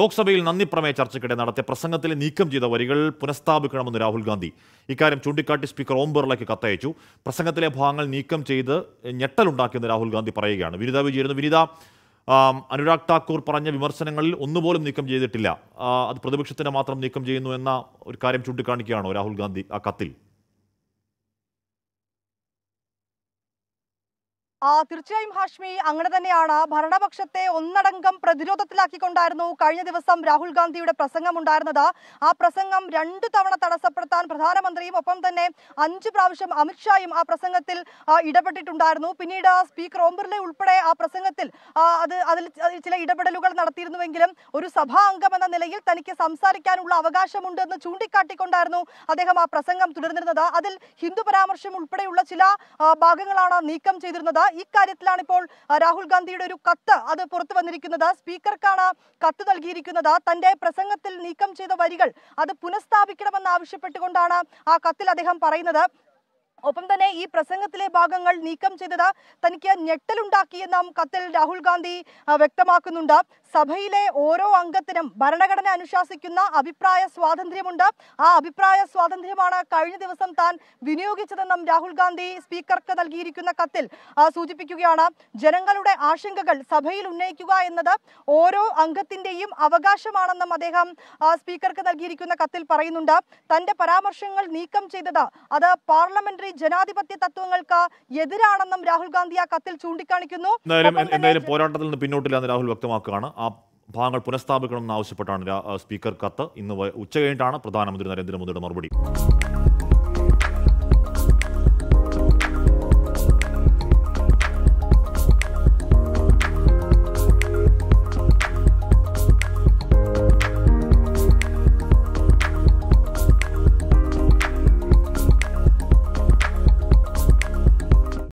ലോക്സഭയിൽ നന്ദി പ്രമേയ ചർച്ചയ്ക്കിടെ നടത്തിയ പ്രസംഗത്തിൽ നീക്കം ചെയ്ത വരികൾ പുനഃസ്ഥാപിക്കണമെന്ന് രാഹുൽ ഗാന്ധി ഇക്കാര്യം ചൂണ്ടിക്കാട്ടി സ്പീക്കർ ഓം ബിർളയ്ക്ക് കത്തയച്ചു പ്രസംഗത്തിലെ ഭാഗങ്ങൾ നീക്കം ചെയ്ത് ഞെട്ടലുണ്ടാക്കിയെന്ന് രാഹുൽ ഗാന്ധി പറയുകയാണ് വിനിത വിജയിരുന്നു വിനിത അനുരാഗ് താക്കൂർ പറഞ്ഞ വിമർശനങ്ങളിൽ ഒന്നുപോലും നീക്കം ചെയ്തിട്ടില്ല അത് പ്രതിപക്ഷത്തിന് മാത്രം നീക്കം ചെയ്യുന്നു എന്ന ഒരു കാര്യം ചൂണ്ടിക്കാണിക്കുകയാണോ രാഹുൽ ഗാന്ധി ആ കത്തിൽ ആ തീർച്ചയായും ഹാഷ്മി അങ്ങനെ തന്നെയാണ് ഭരണപക്ഷത്തെ ഒന്നടങ്കം പ്രതിരോധത്തിലാക്കിക്കൊണ്ടായിരുന്നു കഴിഞ്ഞ ദിവസം രാഹുൽ ഗാന്ധിയുടെ പ്രസംഗം ഉണ്ടായിരുന്നത് ആ പ്രസംഗം രണ്ടു തവണ തടസ്സപ്പെടുത്താൻ പ്രധാനമന്ത്രിയും ഒപ്പം തന്നെ അഞ്ചു പ്രാവശ്യം അമിത്ഷായും ആ പ്രസംഗത്തിൽ ഇടപെട്ടിട്ടുണ്ടായിരുന്നു പിന്നീട് സ്പീക്കർ ഓം ബിർള ഉൾപ്പെടെ ആ പ്രസംഗത്തിൽ അത് അതിൽ ചില ഇടപെടലുകൾ നടത്തിയിരുന്നുവെങ്കിലും ഒരു അംഗം എന്ന നിലയിൽ തനിക്ക് സംസാരിക്കാനുള്ള അവകാശമുണ്ട് എന്ന് ചൂണ്ടിക്കാട്ടിക്കൊണ്ടായിരുന്നു അദ്ദേഹം ആ പ്രസംഗം തുടർന്നിരുന്നത് അതിൽ ഹിന്ദു പരാമർശം ഉൾപ്പെടെയുള്ള ചില ഭാഗങ്ങളാണ് നീക്കം ചെയ്തിരുന്നത് ഇക്കാര്യത്തിലാണ് ഇപ്പോൾ രാഹുൽ ഗാന്ധിയുടെ ഒരു കത്ത് അത് പുറത്തു വന്നിരിക്കുന്നത് സ്പീക്കർക്കാണ് കത്ത് നൽകിയിരിക്കുന്നത് തന്റെ പ്രസംഗത്തിൽ നീക്കം ചെയ്ത വരികൾ അത് പുനഃസ്ഥാപിക്കണമെന്ന് ആവശ്യപ്പെട്ടുകൊണ്ടാണ് ആ കത്തിൽ അദ്ദേഹം പറയുന്നത് ഒപ്പം തന്നെ ഈ പ്രസംഗത്തിലെ ഭാഗങ്ങൾ നീക്കം ചെയ്തത് തനിക്ക് ഞെട്ടലുണ്ടാക്കിയെന്നും കത്തിൽ രാഹുൽ ഗാന്ധി വ്യക്തമാക്കുന്നുണ്ട് സഭയിലെ ഓരോ അംഗത്തിനും ഭരണഘടന അനുശാസിക്കുന്ന അഭിപ്രായ സ്വാതന്ത്ര്യമുണ്ട് ആ അഭിപ്രായ സ്വാതന്ത്ര്യമാണ് കഴിഞ്ഞ ദിവസം താൻ വിനിയോഗിച്ചതെന്നും രാഹുൽ ഗാന്ധി സ്പീക്കർക്ക് നൽകിയിരിക്കുന്ന കത്തിൽ സൂചിപ്പിക്കുകയാണ് ജനങ്ങളുടെ ആശങ്കകൾ സഭയിൽ ഉന്നയിക്കുക എന്നത് ഓരോ അംഗത്തിന്റെയും അവകാശമാണെന്നും അദ്ദേഹം സ്പീക്കർക്ക് നൽകിയിരിക്കുന്ന കത്തിൽ പറയുന്നുണ്ട് തന്റെ പരാമർശങ്ങൾ നീക്കം ചെയ്തത് അത് പാർലമെന്ററി ജനാധിപത്യ തത്വങ്ങൾക്ക് എതിരാണെന്നും രാഹുൽ ഗാന്ധി ആ കത്തിൽ ചൂണ്ടിക്കാണിക്കുന്നു എന്തായാലും പോരാട്ടത്തിൽ നിന്ന് പിന്നോട്ടില്ല എന്ന് രാഹുൽ വ്യക്തമാക്കുകയാണ് ആ ഭാഗങ്ങൾ പുനഃസ്ഥാപിക്കണം ആവശ്യപ്പെട്ടാണ് സ്പീക്കർ കത്ത് ഇന്ന് ഉച്ച കഴിഞ്ഞിട്ടാണ് പ്രധാനമന്ത്രി നരേന്ദ്രമോദിയുടെ മറുപടി